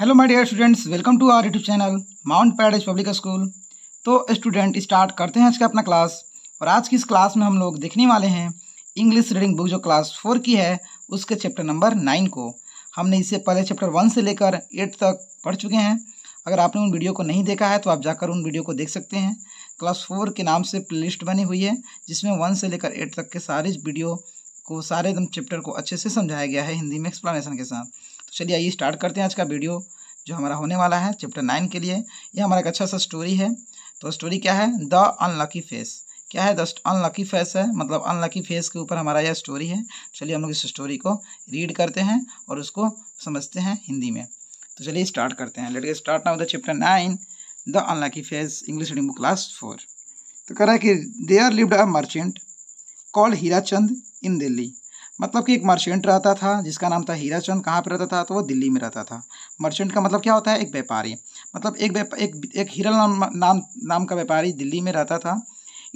hello my dear students welcome to our YouTube channel Mount Paradise Public School तो student start करते हैं आज का अपना क्लास और आज की इस क्लास में हम लोग देखने वाले हैं इंग्लिश रीडिंग बुक जो क्लास फोर की है उसके चैप्टर नंबर नाइन को हमने इससे पहले चैप्टर वन से लेकर एट तक पढ़ चुके हैं अगर आपने उन वीडियो को नहीं देखा है तो आप जाकर उन वीडियो को देख सकते हैं क्लास फोर के नाम से प्ले बनी हुई है जिसमें वन से लेकर एट तक के सारे वीडियो को सारे एकदम चैप्टर को अच्छे से समझाया गया है हिंदी में एक्सप्लानेशन के साथ तो चलिए आइए स्टार्ट करते हैं आज का वीडियो जो हमारा होने वाला है चैप्टर नाइन के लिए ये हमारा एक अच्छा सा स्टोरी है तो स्टोरी क्या है द अनलकी फेस क्या है द अनलकी फेस है मतलब अनलकी फेस के ऊपर हमारा यह स्टोरी है तो चलिए हम लोग इस स्टोरी को रीड करते हैं और उसको समझते हैं हिंदी में तो चलिए स्टार्ट करते हैं let start now the chapter nine the unlucky face English reading book class four तो कह रहा है कि there lived a merchant called Hira Chand in Delhi मतलब कि एक मर्चेंट रहता था जिसका नाम था हीरा चंद कहाँ पर रहता था तो वो दिल्ली में रहता था मर्चेंट का मतलब क्या होता है एक व्यापारी मतलब एक एक एक हीरा नाम नाम नाम का व्यापारी दिल्ली में रहता था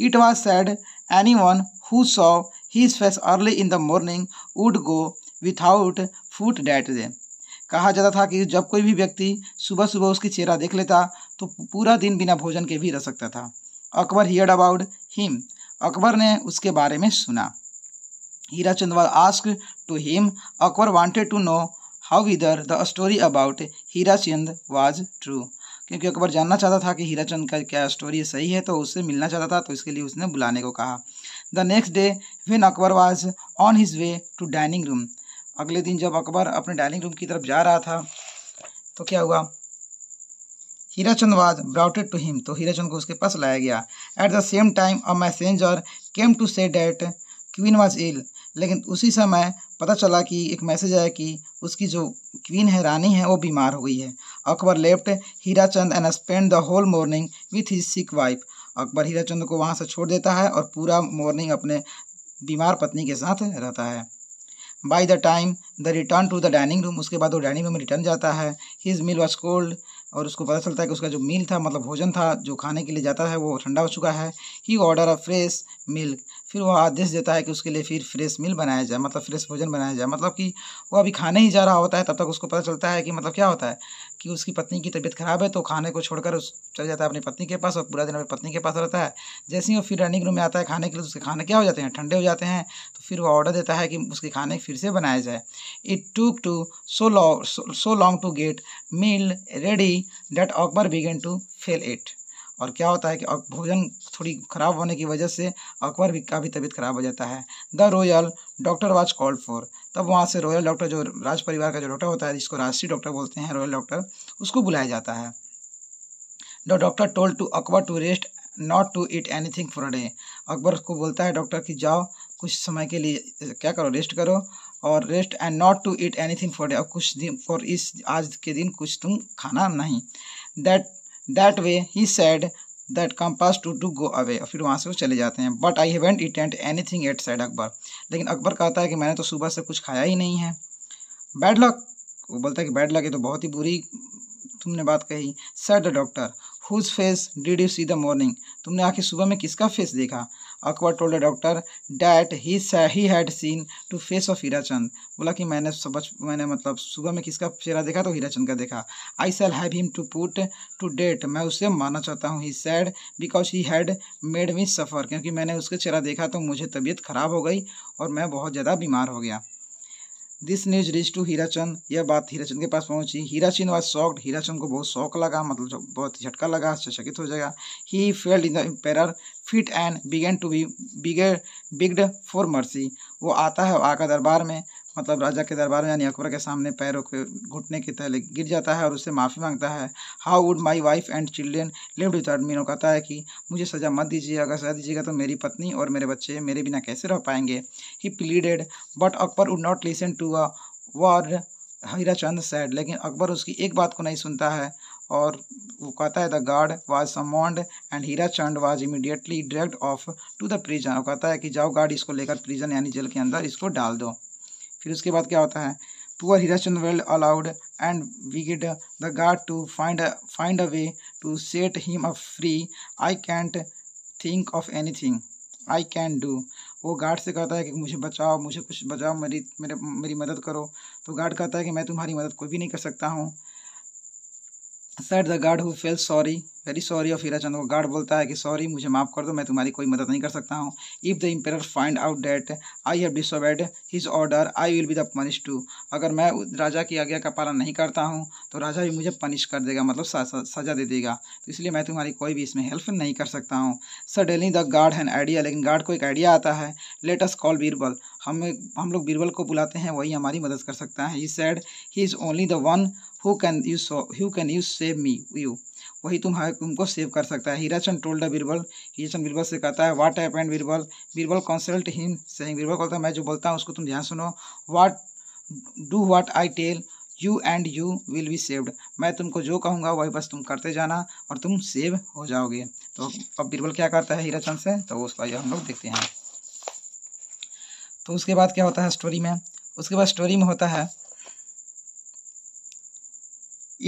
it was said anyone who saw his face early in the morning would go without food that day कहा जाता था कि जब कोई भी व्यक्ति सुबह सुबह उसकी चेहरा देख लेता तो पूरा दिन बिना भोजन के भी रह सकता था Akbar hear about him Akbar ने उसके बारे में सुना Hira Chandwal ask to him Akbar wanted to know how whether the story about Hira Chand was true क्योंकि अकबर जानना चाहता था कि हीरा चंद का क्या स्टोरी सही है तो उससे मिलना चाहता था तो इसके लिए उसने बुलाने को कहा the next day when Akbar was on his way to dining room अगले दिन जब अकबर अपने डाइनिंग रूम की तरफ जा रहा था तो क्या हुआ Chand was brought to him तो हीरा चंद को उसके पास लाया गया at the same time a messenger came to say that queen was ill लेकिन उसी समय पता चला कि एक मैसेज आया कि उसकी जो क्वीन है रानी है वो बीमार हो गई है Akbar left Hira Chand and spend the whole morning with his sick wife Akbar Hira Chand को वहाँ से छोड़ देता है और पूरा मॉर्निंग अपने बीमार पत्नी के साथ रहता है by the time the return to the dining room उसके बाद वो डाइनिंग रूम में रिटर्न जाता है हिज मिल वॉज कोल्ड और उसको पता चलता है कि उसका जो मील था मतलब भोजन था जो खाने के लिए जाता है वो ठंडा हो चुका है he order a fresh milk फिर वह आदेश देता है कि उसके लिए फिर फ्रेश मिल बनाया जाए मतलब फ्रेश भोजन बनाया जाए मतलब कि वो अभी खाने ही जा रहा होता है तब तक उसको पता चलता है कि मतलब क्या होता है कि उसकी पत्नी की तबीयत खराब है तो खाने को छोड़कर उस चल जाता है अपनी पत्नी के पास और पूरा दिन अपनी पत्नी के पास रहता है जैसे ही वो फिर रनिंग रूम में आता है खाने के लिए तो उसके खाने क्या हो जाते हैं ठंडे हो जाते हैं तो फिर वो ऑर्डर देता है कि उसके खाने फिर से बनाया जाए it took too so long so long to get meal ready that Akbar began to feel it और क्या होता है कि भोजन थोड़ी ख़राब होने की वजह से अकबर भी का भी तबीयत खराब हो जाता है the royal doctor was called for तब वहाँ से रॉयल डॉक्टर जो राज परिवार का जो डॉक्टर होता है जिसको राष्ट्रीय डॉक्टर बोलते हैं रॉयल डॉक्टर उसको बुलाया जाता है the doctor told to Akbar to rest not to eat thing for a day Akbar को बोलता है डॉक्टर कि जाओ कुछ समय के लिए क्या करो रेस्ट करो और rest and not to eat thing for day और कुछ दिन फॉर इस आज के दिन कुछ तुम खाना नहीं that that way he said that compass to to go away फिर वहाँ से वो चले जाते हैं but I haven't eaten anything at side Akbar लेकिन अकबर कहता है कि मैंने तो सुबह से कुछ खाया ही नहीं है बैड लक वो बोलता है कि बैड लक ये तो बहुत ही बुरी तुमने बात कही sir the doctor whose face did you see the morning तुमने आखिर सुबह में किसका फेस देखा Akbar told doctor that he he had seen to face of Hira Chand बोला कि मैंने सब मैंने मतलब सुबह में किसका चेहरा देखा तो हीरा चंद का देखा I shall have him to put to death मैं उसे मारना चाहता हूँ he said because he had made me suffer क्योंकि मैंने उसका चेहरा देखा तो मुझे तबीयत ख़राब हो गई और मैं बहुत ज़्यादा बीमार हो गया this news reach to Hirachand यह बात हीराचंद के पास पहुंची हीराचंद वॉज शॉक्ड हीराचंद को बहुत शौक लगा मतलब बहुत झटका लगा चकित हो जाएगा he felled in the emperor feet and began to be beg begged for mercy वो आता है आकर दरबार में मतलब राजा के दरबार में यानी अकबर के सामने पैरों के घुटने के तले गिर जाता है और उससे माफ़ी मांगता है how would my wife and children live without me कहता है कि मुझे सज़ा मत दीजिए अगर सज़ा दीजिएगा तो मेरी पत्नी और मेरे बच्चे मेरे बिना कैसे रह पाएंगे he pleaded but Akbar would not listen to a word Hira Chand said लेकिन अकबर उसकी एक बात को नहीं सुनता है और वो कहता है the guard was summoned and Hira Chand was immediately dragged off to the prison और कहता है कि जाओ गार्ड इसको लेकर प्रिजन यानी जेल के अंदर इसको डाल दो फिर उसके बाद क्या होता है poor Hirachand wailed aloud and begged the guard to find find a way to set him a free I can't think of anything I can do वो गार्ड से कहता है कि मुझे बचाओ मुझे कुछ बचाओ मेरी मेरे मेरी मदद करो तो गार्ड कहता है कि मैं तुम्हारी मदद कोई भी नहीं कर सकता हूँ said the guard who felt sorry very sorry और हीरा चंद्र को गार्ड बोलता है कि सॉरी मुझे माफ़ कर दो मैं तुम्हारी कोई मदद नहीं कर सकता हूँ if the emperor find out that I have disobeyed his order I will be the punish too अगर मैं राजा की आज्ञा का पालन नहीं करता हूँ तो राजा भी मुझे पनिश कर देगा मतलब सजा दे देगा तो इसलिए मैं तुम्हारी कोई भी इसमें हेल्प नहीं कर सकता हूँ suddenly the guard had an idea लेकिन गार्ड को एक आइडिया आता है लेटस कॉल बीरबल हम हम लोग बीरबल को बुलाते हैं वही हमारी मदद कर सकता है he said he is only the one who can you so who can you save me you वही तुम्हारे तुमको सेव कर सकता है हीराचंद टोल्ड बीरबल हीराचंद बीरबल से कहता है what happened Birbal Birbal consult him saying Birbal कहता है मैं जो बोलता हूँ उसको तुम ध्यान सुनो what do what I tell you and you will be saved मैं तुमको जो कहूँगा वही बस तुम करते जाना और तुम सेव हो जाओगे तो अब बीरबल क्या करता है हीराचंद से तो उसका ये हम लोग देखते हैं तो उसके बाद क्या होता है स्टोरी में उसके बाद स्टोरी में होता है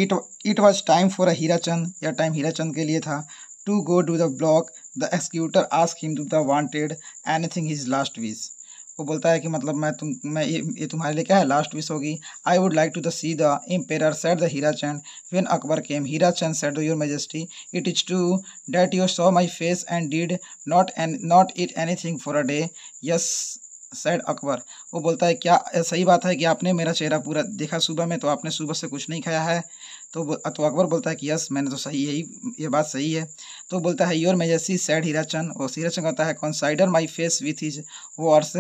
it it was time for a Hira Chand यह टाइम हीरा चंद के लिए था to go to the block the executor ask him to the wanted thing his last wish वो बोलता है कि मतलब मैं तुम मैं ये, ये तुम्हारे लिए क्या है लास्ट विश होगी I would like to the see the emperor said the Hira Chand when Akbar came Hira Chand said the your majesty it is true that you saw my face and did not an not eat anything for a day yes said Akbar वो बोलता है क्या सही बात है कि आपने मेरा चेहरा पूरा देखा सुबह में तो आपने सुबह से कुछ नहीं खाया है तो तो अकबर बोलता है कि यस मैंने तो सही यही ये बात सही है तो बोलता है योर मेजेसी सैड हीरा चंद और हीरा चंद कहता है consider my face with his worse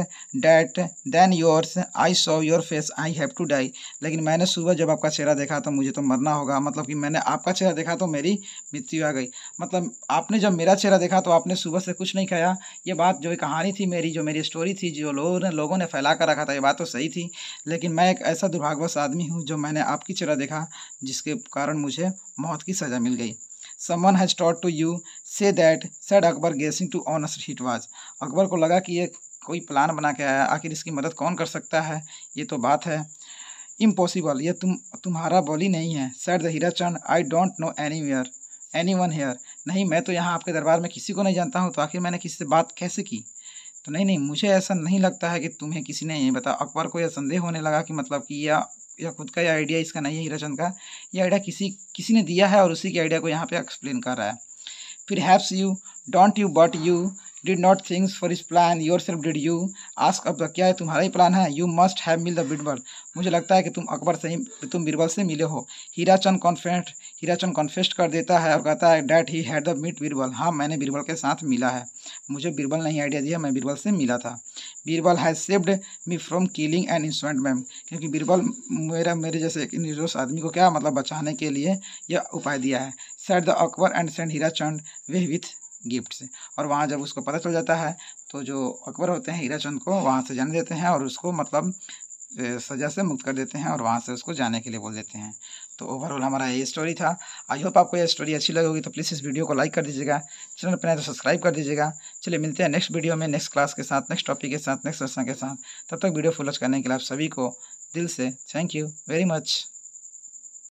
that then yours I saw your face I have to die लेकिन मैंने सुबह जब आपका चेहरा देखा तो मुझे तो मरना होगा मतलब कि मैंने आपका चेहरा देखा तो मेरी मृत्यु आ गई मतलब आपने जब मेरा चेहरा देखा तो आपने सुबह से कुछ नहीं खाया ये बात जो कहानी थी मेरी जो मेरी स्टोरी थी जो लोगों ने लोगों ने फैला कर रखा था ये बात तो सही थी लेकिन मैं एक ऐसा दुर्भाग्यवश आदमी हूँ जो मैंने आपकी चेहरा देखा जिसके कारण मुझे मौत की सज़ा मिल गई someone has taught to you say that said Akbar guessing to honest hit was Akbar को लगा कि ये कोई प्लान बना के आया आखिर इसकी मदद कौन कर सकता है ये तो बात है इम्पॉसिबल ये तुम तुम्हारा बोली नहीं है said the Hira Chand I don't know anywhere anyone here नहीं मैं तो यहाँ आपके दरबार में किसी को नहीं जानता हूँ तो आखिर मैंने किसी से बात कैसे की तो नहीं नहीं मुझे ऐसा नहीं लगता है कि तुम्हें किसी ने ये बताया अकबर को यह संदेह होने लगा कि मतलब कि यह या खुद का ये आइडिया इसका नहीं है हीराचंद का ये आइडिया किसी किसी ने दिया है और उसी के आइडिया को यहाँ पे एक्सप्लेन कर रहा है फिर perhaps you don't you but you did not thinks for this plan yourself did you ask अब क्या है तुम्हारा ही प्लान है you must have met the Birbal मुझे लगता है कि तुम अकबर से ही तुम बिरबल से मिले हो हीराचंद कॉन्फेंट हीराचंद कॉन्फेस्ट कर देता है और कहता है that he had the meet Birbal हाँ मैंने बिरबल के साथ मिला है मुझे बिरबल ने ही आइडिया दिया मैं बिरबल से मिला था Birbal has saved me from killing and instant ma'am क्योंकि बीरबल मेरा मेरे जैसे एक निर्दोष आदमी को क्या मतलब बचाने के लिए यह उपाय दिया है said the Akbar and sent Hira Chand way with gift और वहाँ जब उसको पता चल जाता है तो जो अकबर होते हैं हीरा चंद को वहाँ से जाने देते हैं और उसको मतलब सजा से मुक्त कर देते हैं और वहाँ से उसको जाने के लिए बोल देते हैं तो ओवरऑल हमारा ये स्टोरी था आई होप आपको ये स्टोरी अच्छी लगी होगी तो प्लीज़ इस वीडियो को लाइक कर दीजिएगा चैनल पर तो सब्सक्राइब कर दीजिएगा चलिए मिलते हैं नेक्स्ट वीडियो में नेक्स्ट क्लास के साथ नेक्स्ट टॉपिक के साथ नेक्स्ट सेशन के साथ तब तक वीडियो फॉलोज करने के लिए आप सभी को दिल से थैंक यू वेरी मच